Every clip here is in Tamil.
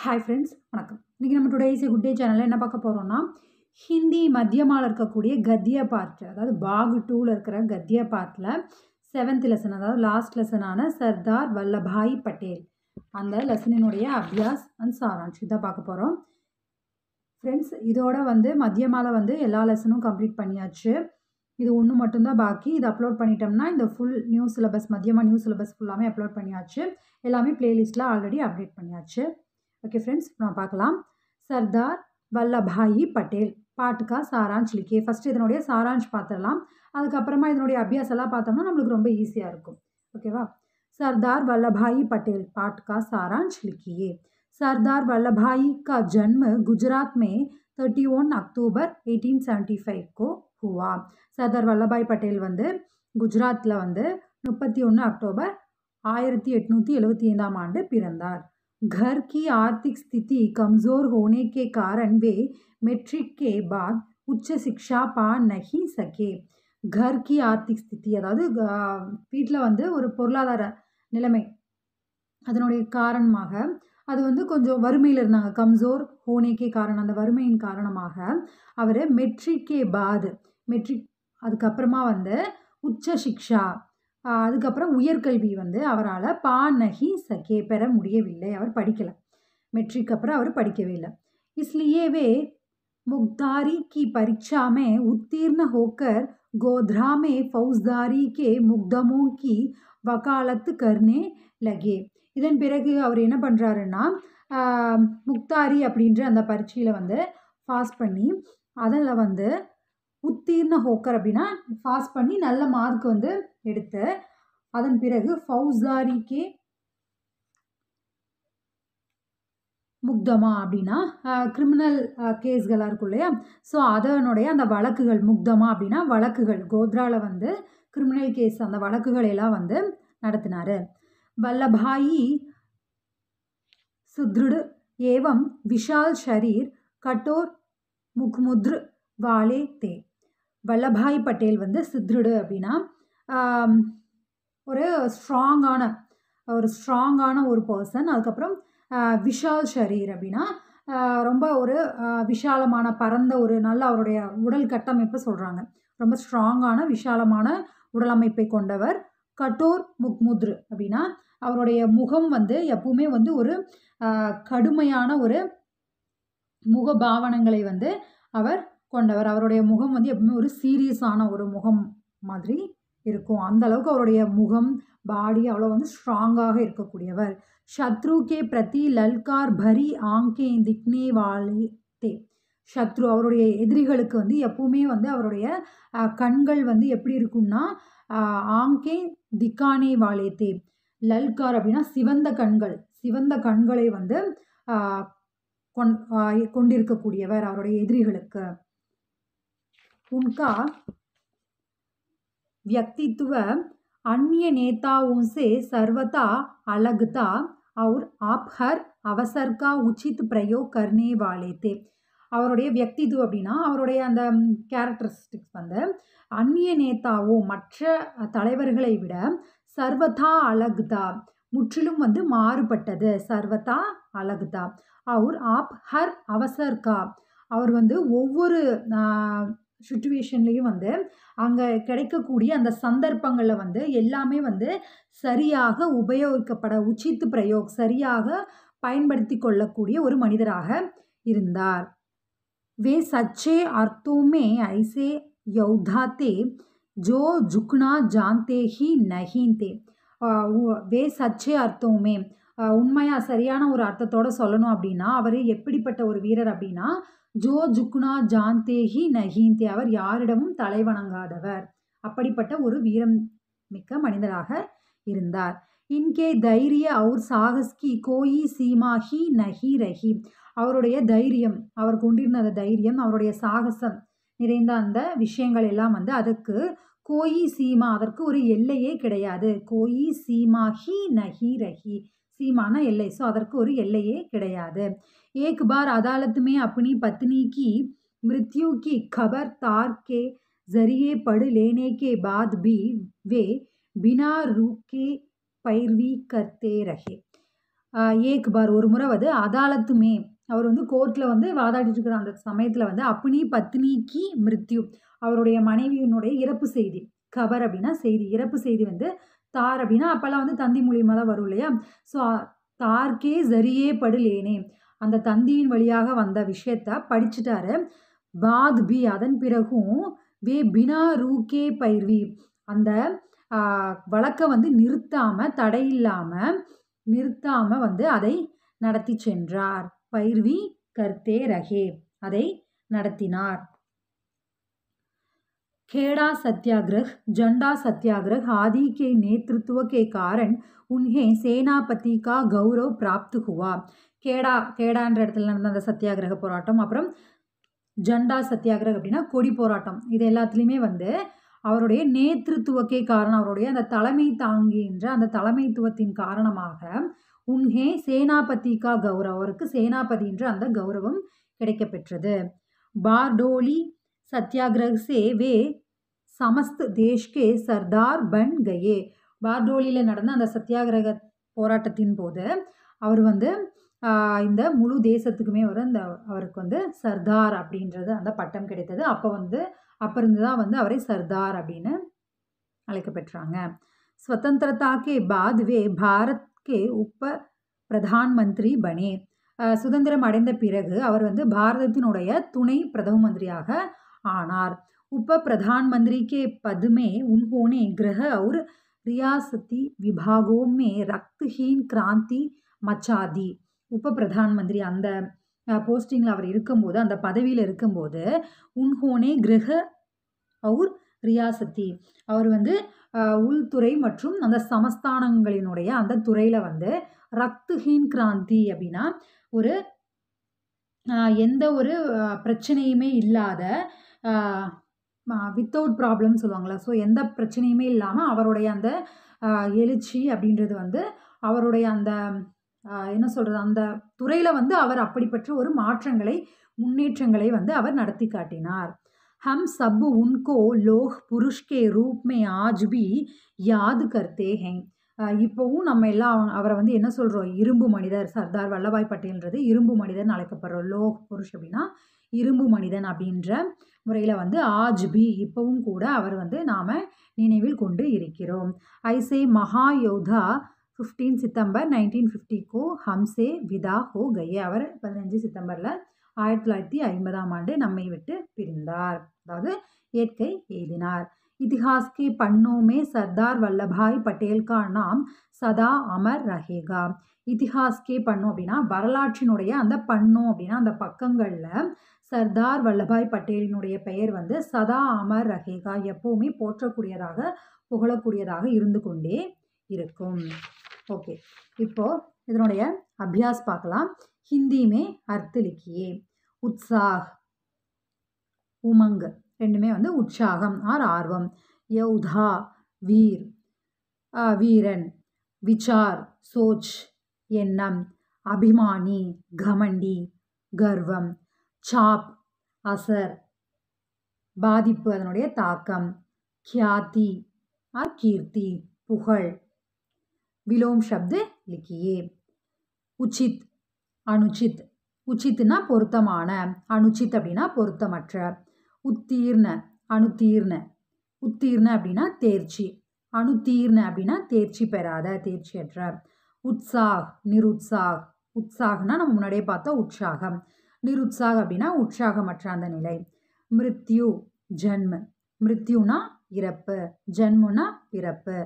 ஹாய் ஃப்ரெண்ட்ஸ் வணக்கம் இன்றைக்கி நம்ம டுடே இசை குட் டே சேனலில் என்ன பார்க்க போகிறோம்னா ஹிந்தி மத்தியமாக இருக்கக்கூடிய கத்திய பார்ட் அதாவது பாகு டூவில் இருக்கிற கத்திய பார்ட்டில் செவன்த் லெசன் அதாவது லாஸ்ட் லெசனான சர்தார் வல்லபாய் பட்டேல் அந்த லெசனினுடைய அபியாஸ் அண்ட் சாரான்ஷ் தான் பார்க்க போகிறோம் ஃப்ரெண்ட்ஸ் இதோட வந்து மத்தியமால வந்து எல்லா லெசனும் கம்ப்ளீட் பண்ணியாச்சு இது ஒன்று மட்டும்தான் பாக்கி இது அப்லோட் பண்ணிட்டோம்னா இந்த ஃபுல் நியூ சிலபஸ் மதியமாக நியூ சிலபஸ் ஃபுல்லாமே அப்லோட் பண்ணியாச்சு எல்லாமே ப்ளேலிஸ்ட்டில் ஆல்ரெடி அப்டேட் பண்ணியாச்சு ஓகே ஃப்ரெண்ட்ஸ் நான் பார்க்கலாம் சர்தார் வல்லபாயி பட்டேல் பாட்டுக்கா சாராஞ்ச் லிக்கே ஃபஸ்ட்டு இதனுடைய சாராஞ்ச் பார்த்துடலாம் அதுக்கப்புறமா இதனுடைய அபியாசெல்லாம் பார்த்தோம்னா நம்மளுக்கு ரொம்ப ஈஸியாக இருக்கும் ஓகேவா सरदार वल्लभाई पटेल पाठ का सारांश लिखिए सरदार वल्लभाई का जन्म गुजरात में 31 अक्टूबर 1875 को हुआ सरदार वल्लभाई पटेल வந்து குஜராத்தில் வந்து முப்பத்தி ஒன்று அக்டோபர் ஆயிரத்தி எட்நூற்றி எழுபத்தி ஐந்தாம் ஆண்டு பிறந்தார் घर की आर्थिक स्थिति कमजोर होने के कारण वे मैट्रिक के बाद उच्च शिक्षा पा नहीं सके घर ஆர்த்திக் ஸ்தித்தி அதாவது வீட்டில் வந்து ஒரு பொருளாதார நிலைமை அதனுடைய காரணமாக அது வந்து கொஞ்சம் வறுமையில் இருந்தாங்க கம்சோர் ஹோனேக்கே காரணம் அந்த வறுமையின் காரணமாக அவர் மெட்ரிக்கே பாத் மெட்ரிக் அதுக்கப்புறமா வந்து உச்ச சிக்ஷா அதுக்கப்புறம் உயர்கல்வி வந்து அவரால் பாநகி சகே பெற முடியவில்லை அவர் படிக்கலை மெட்ரிக் அப்புறம் அவர் படிக்கவே இல்லை இஸ்லியேவே முக்தாரி கி பரீட்சாமே உத்தீர்ண ஹோக்கர் கோத்ராமே ஃபௌஸ்தாரி கே முக்தமோ கி வக்காலத்து கர்னே லகே இதன் பிறகு அவர் என்ன பண்ணுறாருன்னா முக்தாரி அப்படின்ற அந்த பரீட்சையில் வந்து பாஸ் பண்ணி அதில் வந்து உத்தீர்ண ஹோக்கர் அப்படின்னா பாஸ் பண்ணி நல்ல மார்க் வந்து எடுத்த அதன் பிறகு ஃபௌசாரி கே முக்தமா அப்படின்னா கிரிமினல் கேஸ்களாக இருக்கும் இல்லையா ஸோ அதனுடைய அந்த வழக்குகள் முக்தமா அப்படின்னா வழக்குகள் கோத்ராவில் வந்து கிரிமினல் கேஸ் அந்த வழக்குகள் எல்லாம் வந்து நடத்தினார் வல்லபாயி சுத்ருடு ஏவம் விஷால் ஷரீர் கட்டோர் முக்முத்ரு வாலே தே வல்லபாய் பட்டேல் வந்து சுத்ருடு அப்படின்னா ஒரு ஸ்ட்ராங்கான ஒரு ஸ்ட்ராங்கான ஒரு பர்சன் அதுக்கப்புறம் விஷால் ஷரீர் அப்படின்னா ரொம்ப ஒரு விஷாலமான பரந்த ஒரு நல்ல அவருடைய உடல் கட்டமைப்பை சொல்கிறாங்க ரொம்ப ஸ்ட்ராங்கான விஷாலமான உடலமைப்பை கொண்டவர் கட்டோர் முக்முத்ரு அப்படின்னா அவருடைய முகம் வந்து எப்பவுமே வந்து ஒரு கடுமையான ஒரு முக பாவனங்களை வந்து அவர் கொண்டவர் அவருடைய முகம் வந்து எப்பவுமே ஒரு சீரியஸான ஒரு முகம் மாதிரி இருக்கும் அந்த அளவுக்கு அவருடைய முகம் பாடி அவ்வளோ வந்து ஸ்ட்ராங்காக இருக்கக்கூடியவர் ஷத்ருகே பிரதி லல்கார் பரி ஆங்கே திக்னே வாலே தே ஷத்ரு அவருடைய எதிரிகளுக்கு வந்து எப்பவுமே வந்து அவருடைய கண்கள் வந்து எப்படி இருக்கும்னா ஆங்கே திக்கானே வாலே தே லல்கார் அப்படின்னா சிவந்த கண்கள் சிவந்த கண்களை வந்து கொண்டிருக்கக்கூடியவர் அவருடைய எதிரிகளுக்கு உன்கா व्यक्तित्व अन्य नेताओं से सर्वथा अलग था और आप हर अवसर का उचित प्रयोग करने वाले थे அவருடைய வியக்தித்துவம் அப்படின்னா அவருடைய அந்த கேரக்டரிஸ்டிக்ஸ் வந்து அந்நிய நேதாவோ மற்ற தலைவர்களை விட சர்வதா அழகுதா முற்றிலும் வந்து மாறுபட்டது சர்வதா அழகுதா அவர் ஆப் ஹர் அவசர்கா அவர் வந்து ஒவ்வொரு சுச்சுவேஷன்லேயும் வந்து அங்கே கிடைக்கக்கூடிய அந்த சந்தர்ப்பங்களில் வந்து எல்லாமே வந்து சரியாக உபயோகிக்கப்பட உச்சித்து பிரயோக் சரியாக பயன்படுத்தி கொள்ளக்கூடிய ஒரு மனிதராக இருந்தார் வே சச்சே அர்த்தோமே ஐசே யௌதா தே ஜோ ஜுக்னா झुकना जानते ही नहीं थे உண்மையாக சரியான ஒரு அர்த்தத்தோடு சொல்லணும் அப்படின்னா அவர் எப்படிப்பட்ட ஒரு வீரர் அப்படின்னா ஜோ ஜுக்னா ஜாந்தேஹி நஹீந்தே அவர் யாரிடமும் தலைவணங்காதவர் அப்படிப்பட்ட ஒரு வீரம் மிக்க மனிதராக இருந்தார் இன்கே தைரிய அவர் சாகஸ்கி கோயி சீமா ஹி நஹி ரஹி அவருடைய தைரியம் அவர் கொண்டிருந்த அந்த தைரியம் அவருடைய சாகசம் நிறைந்த அந்த விஷயங்கள் எல்லாம் வந்து அதுக்கு கோயி சீமா அதற்கு ஒரு எல்லையே கிடையாது கோயி சீமா ஹி நஹி ரஹி சீமான எல்லை ஸோ அதற்கு ஒரு எல்லையே கிடையாது ஏக் பார் அதாலத்துமே அப்னி பத்னி கி மிருத்யு கி खबर तार के जरिए पढ़ लेने के बाद भी वे बिना रुके பயிர்வி கர்த்தே ரஹே ஏக் பார் ஒரு முறை வந்து அதாலத்துமே அவர் வந்து கோர்ட்டில் வந்து வாதாடிட்டு இருக்கிற அந்த சமயத்தில் வந்து பத்னி பத்னிக்கு மிருத்யு அவருடைய மனைவியினுடைய இறப்பு செய்தி கபர் அப்படின்னா செய்தி இறப்பு செய்தி வந்து தார் அப்படின்னா அப்போல்லாம் வந்து தந்தி மூலியமாக தான் வரும் இல்லையா ஸோ தார்க்கே ஜரியே படுலேனே அந்த தந்தியின் வழியாக வந்த விஷயத்த படிச்சுட்டாரு பாத் பி அதன் பிறகும் வே பினா ரூகே பைர்வி அந்த வழக்கை வந்து நிறுத்தாமல் தடையில்லாமல் நிறுத்தாமல் வந்து அதை நடத்தி சென்றார் பைர்வி கர்த்தே ரஹே அதை நடத்தினார் खेड़ा सत्याग्रह झंडा सत्याग्रह आदि के नेतृत्व के कारण उन्हें सेनापति का गौरव प्राप्त हुआ கேடா கேடான்ற இடத்துல நடந்த அந்த சத்தியாகிரக போராட்டம் அப்புறம் ஜண்டா சத்தியாகிரகம் அப்படின்னா கொடி போராட்டம் இது எல்லாத்துலேயுமே வந்து அவருடைய நேத்திருத்துவக்கே காரணம் அவருடைய அந்த தலைமை தாங்குகின்ற அந்த தலைமைத்துவத்தின் காரணமாக உன்ஹே சேனாபதிகா சேனாபதி என்ற அந்த கௌரவம் கிடைக்கப்பெற்றது பார்டோலி सत्याग्रह से वे தேஷ்கே சர்தார் பன் கையே பார்டோலியில் நடந்த அந்த சத்தியாகிரக போராட்டத்தின் போது அவர் வந்து இந்த முழு தேசத்துக்குமே ஒரு அந்த அவருக்கு வந்து சர்தார் அப்படின்றது அந்த பட்டம் கிடைத்தது அப்போ வந்து அப்போ இருந்து தான் வந்து அவரை சர்தார் அப்படின்னு அழைக்கப்பெற்றாங்க ஸ்வதந்திரதாக்கே பாத்வே பாரத்கே உப்ப பிரதான் மந்திரி பனே சுதந்திரம் அடைந்த பிறகு அவர் வந்து பாரதத்தினுடைய துணை பிரதம மந்திரியாக ஆனார் உப்ப பிரதான் மந்திரி கே பதுமே उन्होंने கிரக அவுர் ரியாசத்தி विभागों ரக்தஹீன் கிராந்தி மச்சாதி உப்ப உப பிரதான் மந்திரி அந்த போஸ்டிங்கில் அவர் இருக்கும்போது அந்த பதவியில் இருக்கும்போது உன்ஹோனே கிரக அவுர் ரியாசத்தி அவர் வந்து உள்துறை மற்றும் அந்த சமஸ்தானங்களினுடைய அந்த துறையில் வந்து ரத்துஹீன் கிராந்தி அப்படின்னா ஒரு எந்த ஒரு பிரச்சனையுமே இல்லாத வித்தவுட் ப்ராப்ளம்னு சொல்லுவாங்களா ஸோ எந்த பிரச்சனையுமே இல்லாமல் அவருடைய அந்த எழுச்சி அப்படின்றது வந்து அவருடைய அந்த என்ன சொல்கிறது அந்த துறையில் வந்து அவர் அப்படிப்பட்ட ஒரு மாற்றங்களை முன்னேற்றங்களை வந்து அவர் நடத்தி காட்டினார் ஹம் சப்பு உன்கோ லோஹ் புருஷ்கே ரூப்மே ஆஜ்பி யாது கர்த்தே ஹெங் இப்போவும் நம்ம எல்லாம் அவரை வந்து என்ன சொல்கிறோம் இரும்பு மனிதர் சர்தார் வல்லபாய் பட்டேல்ன்றது இரும்பு மனிதர்னு அழைக்கப்படுறோம் லோக் புருஷ் அப்படின்னா இரும்பு மனிதன் அப்படின்ற முறையில் வந்து ஆஜ்பி இப்பவும் கூட அவர் வந்து நாம் நினைவில் கொண்டு இருக்கிறோம் ஐசே மகா யோதா ஃபிஃப்டீன் சித்தம்பர் நைன்டீன் ஃபிஃப்டிக்கோ ஹம்சே விதா ஹோ கயே அவர் பதினஞ்சு சித்தம்பரில் ஆயிரத்தி தொள்ளாயிரத்தி ஐம்பதாம் ஆண்டு நம்மை விட்டு பிரிந்தார் அதாவது இயற்கை எழுதினார் இத்திஹாஸ்கே பண்ணோமே சர்தார் வல்லபாய் பட்டேல்கா நாம் சதா அமர் ரஹேகா இத்திஹாஸ்கே பண்ணோம் அப்படின்னா வரலாற்றினுடைய அந்த பண்ணோம் அப்படின்னா அந்த பக்கங்களில் சர்தார் வல்லபாய் பட்டேலினுடைய பெயர் வந்து சதா அமர் ரஹேகா எப்பவுமே போற்றக்கூடியதாக புகழக்கூடியதாக இருந்து கொண்டே இருக்கும் ஓகே இப்போ இதனுடைய அபியாஸ் பார்க்கலாம் ஹிந்தியுமே அர்த்தலிக்கியே உற்சாக் உமங் ரெண்டுமே வந்து உற்சாகம் ஆர் ஆர்வம் யௌதா வீர் வீரன் விசார் சோச் எண்ணம் அபிமானி கமண்டி கர்வம் சாப் அசர் பாதிப்பு அதனுடைய தாக்கம் கியாதி और கீர்த்தி புகழ் விலோம் சப்து लिखिए உச்சித் அனுச்சித் உச்சித்துனா பொருத்தமான அனுச்சித் அப்படின்னா பொருத்தமற்ற உத்தீர்ண அணுத்தீர்ண உத்தீர்ண அப்படின்னா தேர்ச்சி அணுத்தீர்ண அப்படின்னா தேர்ச்சி பெறாத தேர்ச்சியற்ற உற்சாக் நிருத்சாக் உற்சாகனா நம்ம முன்னாடியே பார்த்தோம் உற்சாகம் நிருத்சாக அப்படின்னா உற்சாகமற்ற அந்த நிலை மிருத்யு ஜென்ம மிருத்யுனா இறப்பு ஜன்முனா பிறப்பு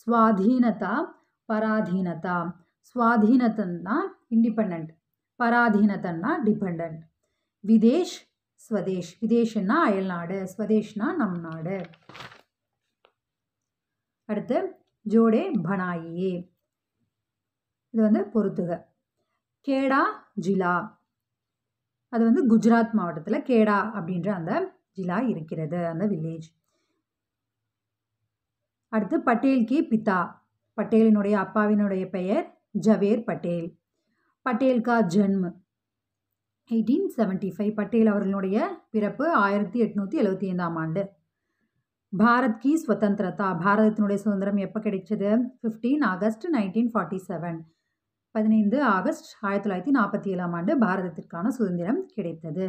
சுவாதீனதா பராதீனதா சுவாதீனத்தன்னா இண்டிபெண்ட் பராதீனத்தன்னா டிபெண்ட் விதேஷ் ஸ்வதேஷ் விதேஷ்னா அயல்நாடு ஸ்வதேஷ்னா நம் நாடு அடுத்து ஜோடே பனாயே இது வந்து பொறுத்துக கேடா ஜிலா அது வந்து குஜராத் மாவட்டத்தில் கேடா அப்படின்ற அந்த ஜிலா இருக்கிறது அந்த வில்லேஜ் அடுத்து பட்டேல் கி பிதா பட்டேலினுடைய அப்பாவினுடைய பெயர் ஜவேர் பட்டேல் பட்டேல் கா எயிட்டீன் செவன்டி ஃபைவ் பட்டேல் அவர்களுடைய பிறப்பு ஆயிரத்தி எட்நூற்றி எழுபத்தி ஐந்தாம் ஆண்டு பாரத் கி சுதந்திரதா பாரதத்தினுடைய சுதந்திரம் எப்போ கிடைச்சது fifteen August nineteen forty seven பதினைந்து ஆகஸ்ட் ஆயிரத்தி தொள்ளாயிரத்தி நாற்பத்தி ஏழாம் ஆண்டு பாரதத்திற்கான சுதந்திரம் கிடைத்தது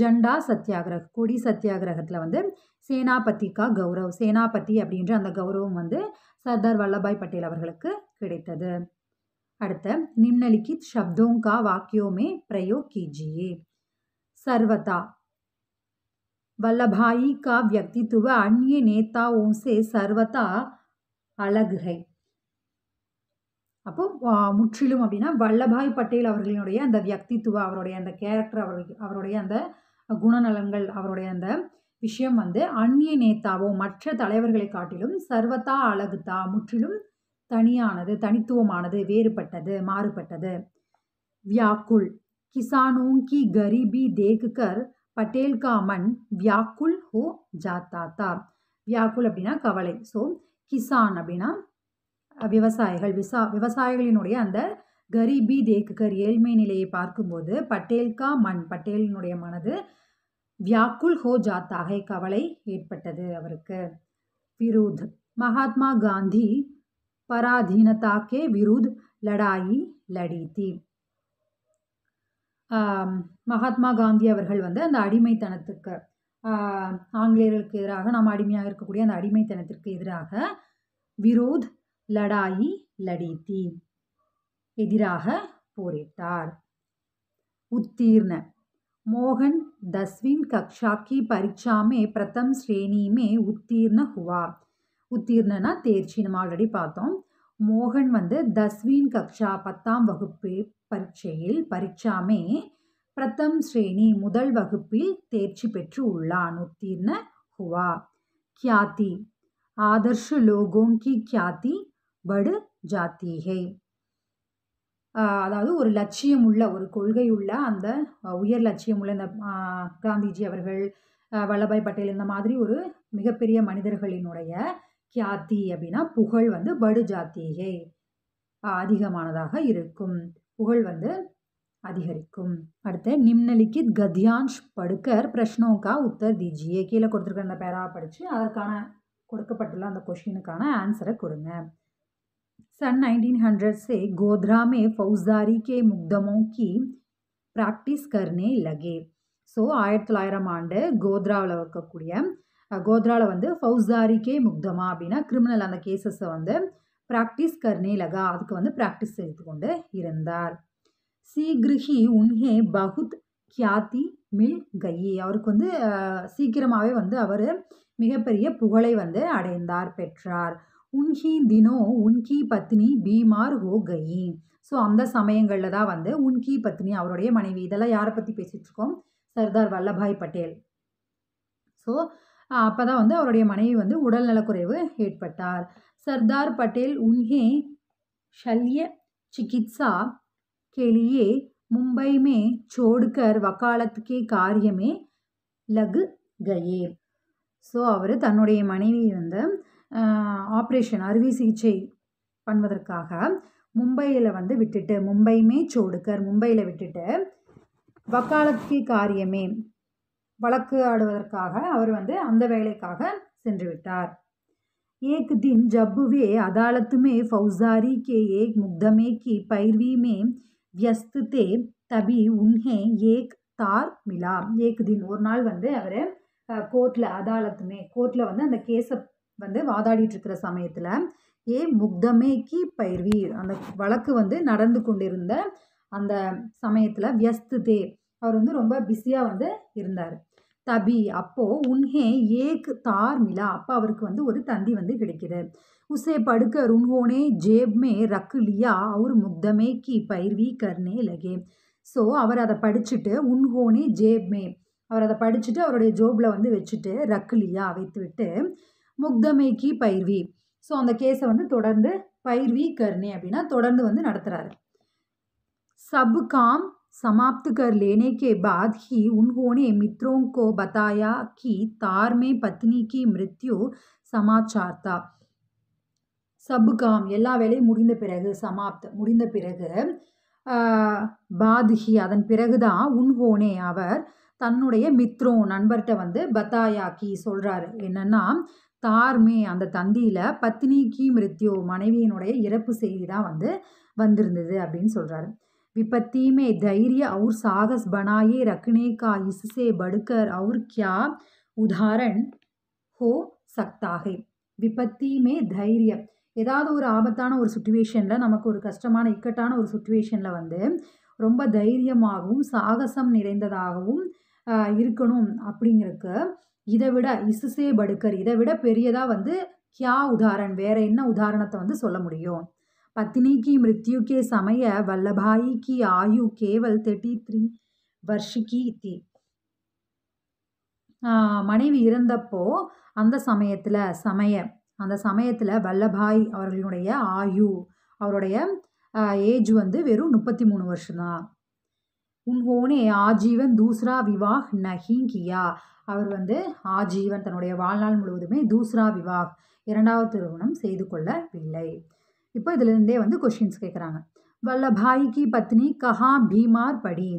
ஜண்டா சத்தியாகிரக கொடி சத்தியாகிரகத்தில் வந்து சேனாபதி கா கௌரவ் சேனாபதி அப்படின்ற அந்த கௌரவம் வந்து சர்தார் வல்லபாய் பட்டேல் அவர்களுக்கு கிடைத்தது அடுத்த நிம்னலிக்கித் சப்தோங்கா வாக்கியோமே பிரயோ கிஜியே சர்வதா வல்லபாயி கா வியக்தித்துவ அந்நிய நேதா சே சர்வதா அழகுகை அப்போது முற்றிலும் அப்படின்னா வல்லபாய் பட்டேல் அவர்களினுடைய அந்த வியக்தித்துவம் அவருடைய அந்த கேரக்டர் அவருக்கு அவருடைய அந்த குணநலன்கள் அவருடைய அந்த விஷயம் வந்து அந்நிய நேத்தாவோ மற்ற தலைவர்களை காட்டிலும் சர்வத்தா அழகுதா முற்றிலும் தனியானது தனித்துவமானது வேறுபட்டது மாறுபட்டது வியாக்குல் கிசானோங் கி கரிபி தேகுகர் பட்டேல் கா மண் வியாக்குல் ஹோ ஜாத்தா தா வியாக்குல் அப்படின்னா கவலை ஸோ கிசான் அப்படின்னா விவசாயிகள் விசா விவசாயிகளினுடைய அந்த கரிபி தேக்குகர் ஏழ்மை நிலையை பார்க்கும்போது பட்டேல்கா மண் பட்டேலினுடைய மனது வியாக்குல் ஹோ ஜாத்தாகை கவலை ஏற்பட்டது அவருக்கு விருத் மகாத்மா காந்தி பராதீனத்தாக்கே விருத் லடாயி லடிதி மகாத்மா காந்தி அவர்கள் வந்து அந்த அடிமைத்தனத்துக்கு ஆங்கிலேயர்களுக்கு எதிராக நாம் அடிமையாக இருக்கக்கூடிய அந்த அடிமைத்தனத்திற்கு எதிராக விரோத் லடாயி லடித்தி எதிராக போரிட்டார் உத்தீர்ண மோகன் தஸ்வின் கக்ஷாக்கி பரீட்சாமே பிரதம் ஸ்ரேணியுமே உத்தீர்ண ஹுவா உத்தீர்ணனா தேர்ச்சி நம்ம ஆல்ரெடி பார்த்தோம் மோகன் வந்து தஸ்வின் கக்ஷா பத்தாம் வகுப்பு பரீட்சையில் பரீட்சாமே பிரதம் ஸ்ரேணி முதல் வகுப்பில் தேர்ச்சி பெற்று உள்ளான் உத்தீர்ண ஹுவா கியாத்தி ஆதர்ஷ லோகோங்கி கியாத்தி படு ஜாத்திகை அதாவது ஒரு லட்சியமுள்ள ஒரு கொள்கையுள்ள அந்த உயர் லட்சியமுள்ள இந்த காந்திஜி அவர்கள் வல்லபாய் பட்டேல் இந்த மாதிரி ஒரு மிகப்பெரிய மனிதர்களினுடைய கியாத்தி அப்படின்னா புகழ் வந்து படு ஜாத்திகை அதிகமானதாக இருக்கும் புகழ் வந்து அதிகரிக்கும் அடுத்து நிம்னலிக்கித் கத்யான்ஷ் படுக்கர் பிரஷ்னோக்கா உத்தர் தீஜியே கீழே கொடுத்துருக்க அந்த பேராக படித்து அதற்கான கொடுக்கப்பட்டுள்ள அந்த கொஷினுக்கான ஆன்சரை கொடுங்க सन 1900 से गोधरा में फौजदारी के मुकदमों की ப்ராக்டிஸ் கர்னே லகே ஸோ ஆயிரத்தி தொள்ளாயிரம் ஆண்டு கோத்ராவில் இருக்கக்கூடிய கோத்ராவில் வந்து ஃபௌசாரிக்கே முக்தமா அப்படின்னா கிரிமினல் அந்த கேசஸை வந்து ப்ராக்டிஸ் கர்னே லகா அதுக்கு வந்து ப்ராக்டிஸ் செய்து கொண்டு இருந்தார் சீக்ரிஹி உன்ஹே பகுத் கியாதி மில் கையி அவருக்கு வந்து சீக்கிரமாகவே வந்து அவர் மிகப்பெரிய புகழை வந்து அடைந்தார் பெற்றார் உன்கி தினோ உன்கி பத்னி பீமார் ஹோ கயி ஸோ அந்த சமயங்களில் தான் வந்து உன்கி பத்னி அவருடைய மனைவி இதெல்லாம் யாரை பற்றி இருக்கோம் சர்தார் வல்லபாய் பட்டேல் ஸோ அப்போ தான் வந்து அவருடைய மனைவி வந்து உடல் நலக்குறைவு ஏற்பட்டார் சர்தார் பட்டேல் உன்ஹே ஷல்ய சிகித்சா கேலியே மும்பை மே சோடுக்கர் வக்காலத்துக்கே காரியமே லகு கயே ஸோ அவர் தன்னுடைய மனைவி வந்து ஆப்ரேஷன் அறுவை சிகிச்சை பண்ணுவதற்காக மும்பையில் வந்து விட்டுட்டு மும்பையுமே சோடுக்கர் மும்பையில் விட்டுட்டு வக்காலத்தி காரியமே வழக்கு ஆடுவதற்காக அவர் வந்து அந்த வேலைக்காக சென்று விட்டார் ஏக் தின் ஜப்புவே அதாலத்துமே ஃபௌசாரி கே ஏக் முக்தமே கி பைர்வீமே की தபி में व्यस्त ஏக் தார் மிலா एक தின் ஒரு நாள் வந்து அவர் கோர்ட்டில் அதாலத்துமே கோர்ட்டில் வந்து அந்த கேஸை வந்து வாதாடிட்டு இருக்கிற சமயத்தில் ஏ முக்தமே கி பயிர்வி அந்த வழக்கு வந்து நடந்து கொண்டிருந்த அந்த சமயத்தில் வியஸ்து தே அவர் வந்து ரொம்ப பிஸியாக வந்து இருந்தார் தபி அப்போது உன்ஹே ஏக் தார் மிலா அப்போ அவருக்கு வந்து ஒரு தந்தி வந்து கிடைக்கிது உசே படுக்க ருன்ஹோனே ஜேப்மே ரக்குலியா அவர் முக்தமே கி பயிர்வி கர்னே லகே ஸோ அவர் அதை படிச்சுட்டு உன்ஹோனே ஜேப்மே அவர் அதை படிச்சுட்டு அவருடைய ஜோப்பில் வந்து வச்சுட்டு ரக்குலியா வைத்து விட்டு முக்தமைக்கி பயிர்வி ஸோ அந்த கேஸை வந்து தொடர்ந்து பயிர்வி கர்னே அப்படின்னா தொடர்ந்து வந்து நடத்துகிறாரு சப் காம் சமாப்து கர் லேனே கே பாத் ஹி उन्होंने மித்ரோங்கோ பதாயா கி தார்மே பத்னி கி पत्नी की சப் காம் எல்லா வேலையும் முடிந்த பிறகு சமாப்த் முடிந்த பிறகு பாத்ஹி அதன் பிறகுதான் உன்ஹோனே அவர் தன்னுடைய மித்ரோ நண்பர்கிட்ட வந்து பத்தாயாக்கி சொல்கிறாரு என்னென்னா தார்மே அந்த தந்தியில் பத்தினி கி மிருத்யு மனைவியினுடைய இறப்பு செய்தி தான் வந்து வந்திருந்தது அப்படின்னு சொல்கிறாரு விபத்தீமே தைரிய அவுர் சாகஸ் பனாயே ரக்னே கா இசுசே படுக்கர் அவுர் கியா உதாரண் ஹோ சக்தாகே விபத்தீமே தைரியம் ஏதாவது ஒரு ஆபத்தான ஒரு சுச்சுவேஷனில் நமக்கு ஒரு கஷ்டமான இக்கட்டான ஒரு சுச்சுவேஷனில் வந்து ரொம்ப தைரியமாகவும் சாகசம் நிறைந்ததாகவும் இருக்கணும் அப்படிங்கிறதுக்கு இதை விட இசுசே படுக்கர் இதை விட பெரியதாக வந்து கியா உதாரண் வேறு என்ன உதாரணத்தை வந்து சொல்ல முடியும் பத்தினிக்கு கி சமய வல்லபாயி ஆயு கேவல் தேர்ட்டி த்ரீ வர்ஷிக்கு தி மனைவி இறந்தப்போ அந்த சமயத்தில் சமய அந்த சமயத்தில் வல்லபாய் அவர்களுடைய ஆயு அவருடைய ஏஜ் வந்து வெறும் முப்பத்தி மூணு வருஷம்தான் உன்ஹோனே ஆஜீவன் தூஸ்ரா விவாஹ் நஹீங் கியா அவர் வந்து ஆஜீவன் தன்னுடைய வாழ்நாள் முழுவதுமே தூஸ்ரா விவாஹ் இரண்டாவது திருமணம் செய்து கொள்ளவில்லை இப்போ இதுலேருந்தே வந்து கொஷின்ஸ் கேட்குறாங்க வல்லபாய் கி பத்னி கஹா பீமார் படி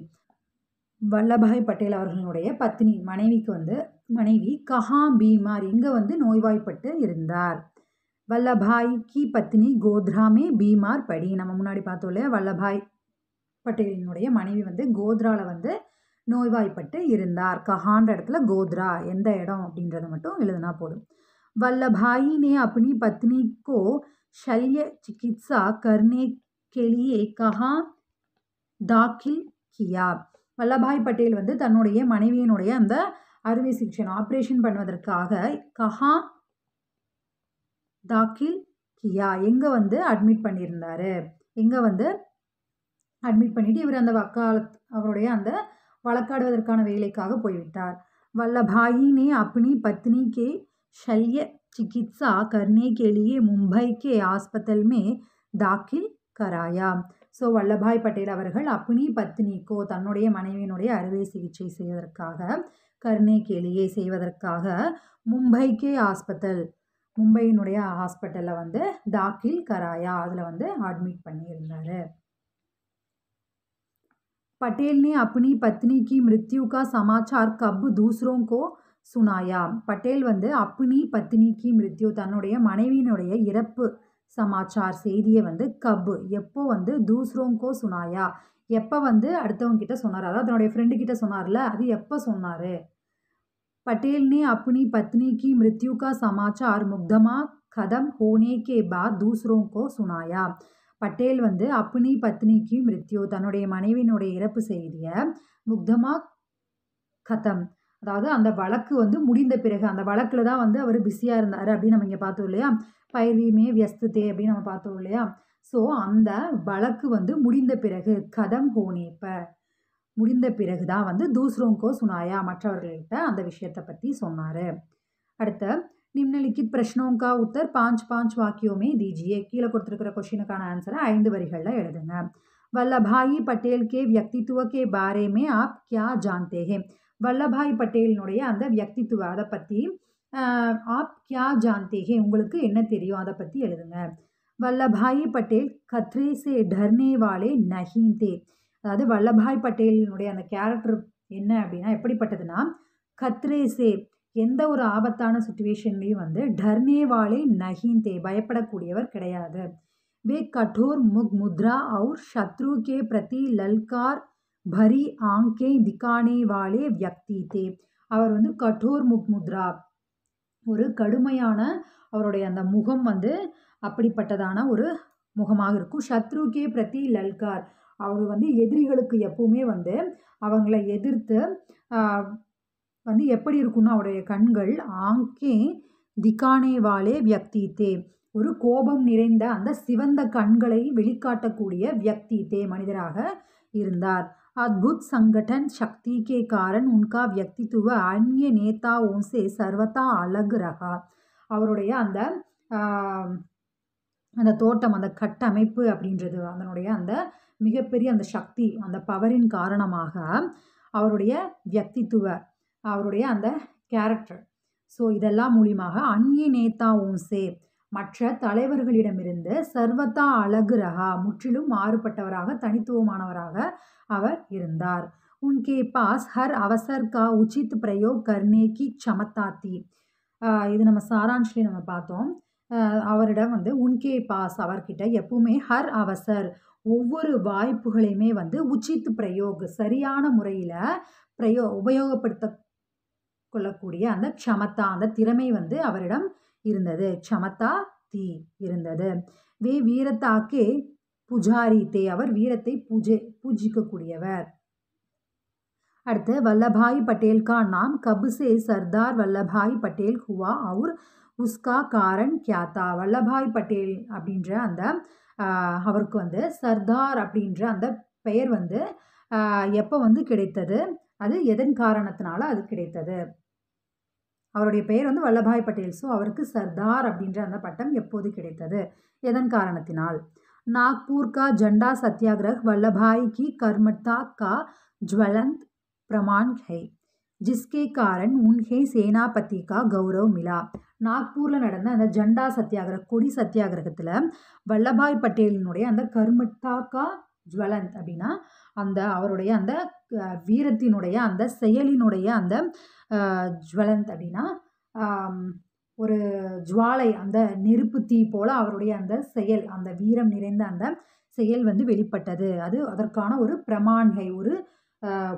வல்லபாய் பட்டேல் அவர்களுடைய பத்னி மனைவிக்கு வந்து மனைவி கஹா பீமார் இங்கே வந்து நோய்வாய்ப்பட்டு இருந்தார் வல்லபாய் கி பத்னி கோத்ராமே பீமார் படி நம்ம முன்னாடி பார்த்தோம் இல்லையா வல்லபாய் பட்டேலினுடைய மனைவி வந்து கோத்ராவில் வந்து நோய்வாய்ப்பட்டு இருந்தார் கஹான்ற இடத்துல கோத்ரா எந்த இடம் அப்படின்றத மட்டும் எழுதுனா போதும் வல்லபாயினே அப்னி पत्नी को शल्य चिकित्सा करने के लिए தாக்கில் கியா வல்லபாய் பட்டேல் வந்து தன்னுடைய மனைவியினுடைய அந்த அறுவை சிகிச்சை ஆப்ரேஷன் பண்ணுவதற்காக கஹா தாக்கில் கியா எங்கே வந்து அட்மிட் பண்ணியிருந்தாரு எங்கே வந்து அட்மிட் பண்ணிவிட்டு இவர் அந்த வக்கால அவருடைய அந்த வழக்காடுவதற்கான வேலைக்காக போய்விட்டார் வல்லபாயினே அப்னி பத்னி கே ஷல்ய சிகிச்சா करने के மும்பை கே ஹாஸ்பத்தல் தாக்கில் கராயா ஸோ வல்லபாய் பட்டேல் அவர்கள் அப்னி பத்னிக்கோ தன்னுடைய மனைவியினுடைய அறுவை சிகிச்சை செய்வதற்காக கர்ணே கேலியே செய்வதற்காக மும்பை கே ஆஸ்பத்தல் மும்பையினுடைய ஹாஸ்பிட்டலில் வந்து தாக்கில் கராயா அதில் வந்து அட்மிட் பண்ணியிருந்தார் पटेल ने अपनी पत्नी की मृत्यु का समाचार कब दूसरों को சுனாயா பட்டேல் வந்து அப்னி பத்தினிக்கு மிருத்யு தன்னுடைய மனைவியினுடைய இறப்பு சமாச்சார் செய்தியை வந்து கப் எப்போ வந்து தூஸ்ரோங்கோ சுனாயா எப்போ வந்து அடுத்தவங்க கிட்ட சொன்னார் அதாவது தன்னுடைய ஃப்ரெண்டு கிட்ட சொன்னார்ல அது எப்போ சொன்னார் பட்டேல் நீ अपनी பத்னிக்கு की சமாச்சார் முக்தமா கதம் ஹோனே கே பா தூஸ்ரோங்கோ சுனாயா பட்டேல் வந்து அப்னி பத்னிக்கு மிருத்யு தன்னுடைய மனைவியினுடைய இறப்பு செய்தியை முக்தமா கதம் அதாவது அந்த வழக்கு வந்து முடிந்த பிறகு அந்த வழக்கில் தான் வந்து அவர் பிஸியாக இருந்தார் அப்படின்னு நம்ம இங்கே பார்த்தோம் இல்லையா பைரியமே வியஸ்தே அப்படின்னு நம்ம பார்த்தோம் இல்லையா ஸோ அந்த வழக்கு வந்து முடிந்த பிறகு கதம் ஹோனேப்ப முடிந்த பிறகு தான் வந்து தூஸ்ரோங்கோ சுனாயா மற்றவர்கள்கிட்ட அந்த விஷயத்தை பற்றி சொன்னார் அடுத்த निम्नलिखित பிரஷ்னோங்கா का பாஞ்ச் பாஞ்ச் வாக்கியோமே वाक्यों கீழே கொடுத்துருக்கிற கொஷினுக்கான ஆன்சரை ஐந்து வரிகளில் எழுதுங்க வல்லபாய் பட்டேல் கே வியக்தித்துவ கே பாரே ஆப் கியா ஜான்தேஹே வல்லபாய் பட்டேலினுடைய அந்த வியக்தித்துவ அதை பற்றி ஆப் கியா ஜான்தேஹே உங்களுக்கு என்ன தெரியும் அதை பற்றி எழுதுங்க வல்லபாய் பட்டேல் கத்ரே சே டர்னே நஹீந்தே அதாவது வல்லபாய் பட்டேலினுடைய அந்த கேரக்டர் என்ன அப்படின்னா எப்படிப்பட்டதுன்னா கத்ரேசே எந்த ஒரு ஆபத்தான சுச்சுவேஷன்லேயும் வந்து டர்னேவாலே நஹீந்தே பயப்படக்கூடியவர் கிடையாது வே கடோர் முக் முத்ரா அவுர் ஷத்ரு கே பிரதி லல்கார் பரி ஆங்கே திகானே வாலே வியக்தி தே அவர் வந்து கடோர் முக் முத்ரா ஒரு கடுமையான அவருடைய அந்த முகம் வந்து அப்படிப்பட்டதான ஒரு முகமாக இருக்கும் ஷத்ருகே பிரதி லல்கார் அவர் வந்து எதிரிகளுக்கு எப்பவுமே வந்து அவங்கள எதிர்த்து வந்து எப்படி இருக்கும்னா அவருடைய கண்கள் ஆங்கே திகானேவாலே வியக்தித்தே ஒரு கோபம் நிறைந்த அந்த சிவந்த கண்களை வெளிக்காட்டக்கூடிய வியக்தித்தே மனிதராக இருந்தார் அத்புத் சங்கடன் சக்தி கே காரன் உன்கா व्यक्तित्व अन्य நேதா ஓம்சே சர்வதா அழகு रहा அவருடைய அந்த அந்த தோட்டம் அந்த கட்டமைப்பு அப்படின்றது அதனுடைய அந்த மிகப்பெரிய அந்த சக்தி அந்த பவரின் காரணமாக அவருடைய வியக்தித்துவ அவருடைய அந்த கேரக்டர் ஸோ இதெல்லாம் மூலியமாக அந்நிய நேதா ஓம்சே மற்ற தலைவர்களிடமிருந்து சர்வதா அழகு ரகா முற்றிலும் மாறுபட்டவராக தனித்துவமானவராக அவர் இருந்தார் உன்கே பாஸ் ஹர் அவசர் கா உச்சித் பிரயோ கர்ணே கி சமத்தாத்தி இது நம்ம சாராஞ்சிலே நம்ம பார்த்தோம் அவரிடம் வந்து உன்கே பாஸ் அவர்கிட்ட எப்பவுமே ஹர் அவசர் ஒவ்வொரு வாய்ப்புகளையுமே வந்து உச்சித் பிரயோக் சரியான முறையில் பிரயோ உபயோகப்படுத்த கொள்ளக்கூடிய அந்த க்ஷமத்தா அந்த திறமை வந்து அவரிடம் இருந்தது க்ஷமத்தா தீ இருந்தது வே வீரத்தாக்கே புஜாரி தே அவர் வீரத்தை பூஜை பூஜிக்கக்கூடியவர் அடுத்து வல்லபாய் பட்டேல் கா நாம் கபுசே சர்தார் வல்லபாய் பட்டேல் ஹுவா அவுர் உஸ்கா காரன் கியாத்தா வல்லபாய் பட்டேல் அப்படின்ற அந்த அவருக்கு வந்து சர்தார் அப்படின்ற அந்த பெயர் வந்து எப்போ வந்து கிடைத்தது அது எதன் காரணத்தினால அது கிடைத்தது அவருடைய பெயர் வந்து வல்லபாய் பட்டேல் ஸோ அவருக்கு சர்தார் அப்படின்ற அந்த பட்டம் எப்போது கிடைத்தது எதன் காரணத்தினால் நாக்பூர் கா ஜண்டா சத்தியாகிரக் வல்லபாய் கி கர்மத்தா கா ஜுவலந்த் பிரமான் ஹை ஜிஸ்கே காரன் உன்ஹே சேனாபதி கா கௌரவ் மிலா நாக்பூரில் நடந்த அந்த ஜண்டா சத்தியாகிரக கொடி சத்தியாகிரகத்தில் வல்லபாய் பட்டேலினுடைய அந்த கர்மத்தா கா ஜுவலந்த் அப்படின்னா அந்த அவருடைய அந்த வீரத்தினுடைய அந்த செயலினுடைய அந்த ஜுவலந்த் அப்படின்னா ஒரு ஜுவாலை அந்த நெருப்பு தீ போல் அவருடைய அந்த செயல் அந்த வீரம் நிறைந்த அந்த செயல் வந்து வெளிப்பட்டது அது அதற்கான ஒரு பிரமாண்கை ஒரு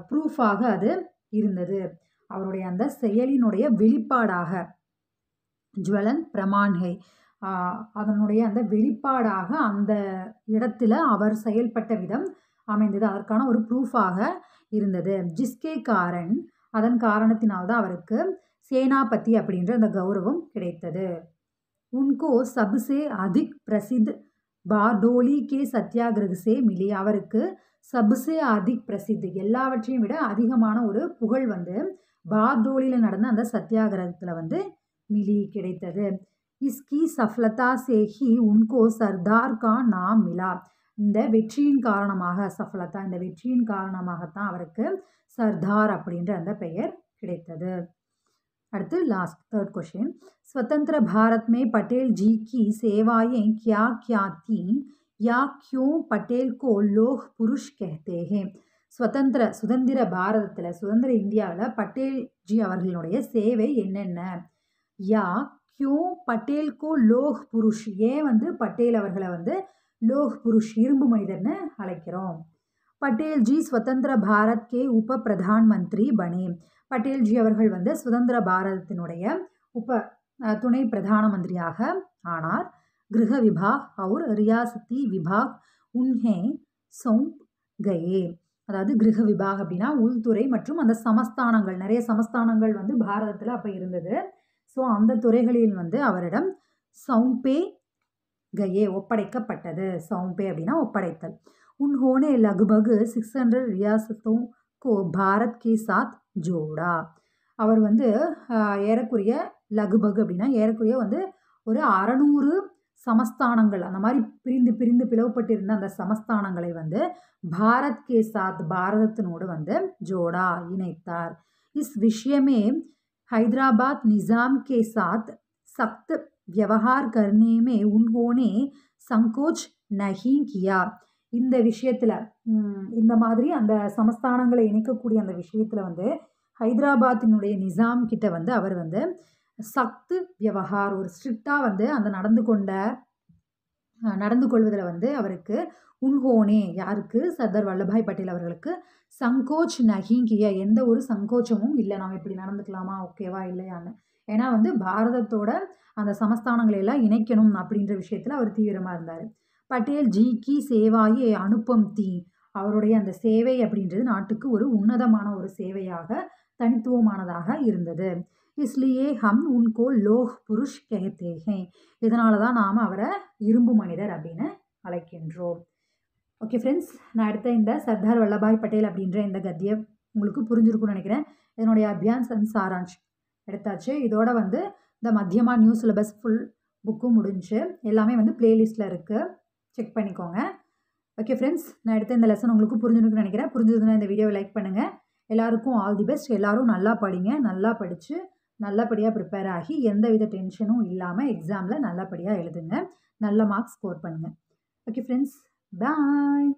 ப்ரூஃபாக அது இருந்தது அவருடைய அந்த செயலினுடைய வெளிப்பாடாக ஜுவலந்த் பிரமாண்கை அதனுடைய அந்த வெளிப்பாடாக அந்த இடத்துல அவர் செயல்பட்ட விதம் அமைந்தது அதற்கான ஒரு ப்ரூஃபாக இருந்தது ஜிஸ்கே காரன் அதன் காரணத்தினால்தான் அவருக்கு சேனாபதி அப்படின்ற அந்த கௌரவம் கிடைத்தது உன்கோ சபுசே அதிக் பிரசித் பார்டோலி கே சத்யாகிரகசே மிலி அவருக்கு சபுசே அதிக் பிரசித்து எல்லாவற்றையும் விட அதிகமான ஒரு புகழ் வந்து பார்டோலியில் நடந்த அந்த சத்தியாகிரகத்தில் வந்து மிலி கிடைத்தது इसकी सफलता से ही उनको सरदार का नाम मिला இந்த வெற்றியின் காரணமாக சஃபலத்தா இந்த வெற்றியின் காரணமாகத்தான் அவருக்கு சர்தார் அப்படின்ற அந்த பெயர் கிடைத்தது அடுத்து லாஸ்ட் தேர்ட் கொஷின் ஸ்வதந்திர பாரத் மே पटेल जी की सेवाएं கியா क्या யா या क्यों கோ லோஹ் புருஷ் पुरुष कहते சுதந்திர சுதந்திர பாரதத்தில் சுதந்திர இந்தியாவில் பட்டேல்ஜி அவர்களுடைய சேவை என்னென்ன யா கியூ கோ லோஹ் புருஷ் ஏன் வந்து பட்டேல் அவர்களை வந்து லோஹ் புருஷ் இரும்பு மனிதர்னு அழைக்கிறோம் பட்டேல் ஜி சுதந்திர பாரத் கே உப பிரதான் மந்திரி பனே பட்டேல்ஜி அவர்கள் வந்து சுதந்திர பாரதத்தினுடைய உப துணை பிரதான மந்திரியாக ஆனார் கிரக விபாக் அவுர் ரியாசத்தி விபாக் உன்ஹே சோங் கயே அதாவது கிரக விபாக் அப்படின்னா உள்துறை மற்றும் அந்த சமஸ்தானங்கள் நிறைய சமஸ்தானங்கள் வந்து பாரதத்தில் அப்போ இருந்தது ஸோ அந்த துறைகளில் வந்து அவரிடம் சௌம்பே கையே ஒப்படைக்கப்பட்டது சௌம்பே அப்படின்னா ஒப்படைத்தல் உன்ஹோனே லகுபகு சிக்ஸ் ஹண்ட்ரட் ரியாசத்தும் கோ பாரத் கி சாத் ஜோடா அவர் வந்து ஏறக்குரிய லகுபகு அப்படின்னா ஏறக்குரிய வந்து ஒரு அறநூறு சமஸ்தானங்கள் அந்த மாதிரி பிரிந்து பிரிந்து பிளவுபட்டிருந்த அந்த சமஸ்தானங்களை வந்து பாரத் கே சாத் பாரதத்தினோடு வந்து ஜோடா இணைத்தார் இஸ் விஷயமே हैदराबाद निज़ाम के साथ सख्त व्यवहार करने में उन्होंने संकोच नहीं किया இந்த விஷயத்தில் இந்த மாதிரி அந்த சமஸ்தானங்களை இணைக்கக்கூடிய அந்த விஷயத்தில் வந்து ஹைதராபாத்தினுடைய நிசாம் கிட்ட வந்து அவர் வந்து சக்து விவகார் ஒரு ஸ்ட்ரிக்டாக வந்து அந்த நடந்து கொண்ட நடந்து கொள்வதில் வந்து அவருக்கு உன்ஹோனே யாருக்கு சர்தார் வல்லபாய் பட்டேல் அவர்களுக்கு சங்கோச் நகிங்கிய எந்த ஒரு சங்கோச்சமும் இல்லை நாம் இப்படி நடந்துக்கலாமா ஓகேவா இல்லையான்னு ஏன்னா வந்து பாரதத்தோட அந்த சமஸ்தானங்களை எல்லாம் இணைக்கணும் அப்படின்ற விஷயத்தில் அவர் தீவிரமாக இருந்தார் பட்டேல் ஜி கி சேவாயி அனுப்பம் தீ அவருடைய அந்த சேவை அப்படின்றது நாட்டுக்கு ஒரு உன்னதமான ஒரு சேவையாக தனித்துவமானதாக இருந்தது இஸ்லியே ஹம் உன்கோ லோஹ் புருஷ் கேகத்தேகே இதனால தான் நாம் அவரை இரும்பு மனிதர் அப்படின்னு அழைக்கின்றோம் ஓகே ஃப்ரெண்ட்ஸ் நான் எடுத்த இந்த சர்தார் வல்லபாய் பட்டேல் அப்படின்ற இந்த கத்தியம் உங்களுக்கு புரிஞ்சிருக்கும்னு நினைக்கிறேன் இதனுடைய அபியான் அண்ட் சாரான்ஷ் எடுத்தாச்சு இதோட வந்து இந்த மத்தியமா நியூ சிலபஸ் ஃபுல் புக்கும் முடிஞ்சு எல்லாமே வந்து பிளேலிஸ்ட்டில் இருக்குது செக் பண்ணிக்கோங்க ஓகே ஃப்ரெண்ட்ஸ் நான் எடுத்த இந்த லெசன் உங்களுக்கு புரிஞ்சிருக்குன்னு நினைக்கிறேன் புரிஞ்சதுன்னா இந்த வீடியோவை லைக் பண்ணுங்கள் எல்லாருக்கும் ஆல் தி பெஸ்ட் எல்லோரும் நல்லா படிங்க நல்லா படித்து நல்லபடியாக ப்ரிப்பேர் ஆகி எந்த வித டென்ஷனும் இல்லாமல் எக்ஸாமில் நல்லபடியாக எழுதுங்க நல்ல மார்க்ஸ் ஸ்கோர் பண்ணுங்கள் ஓகே ஃப்ரெண்ட்ஸ் Bye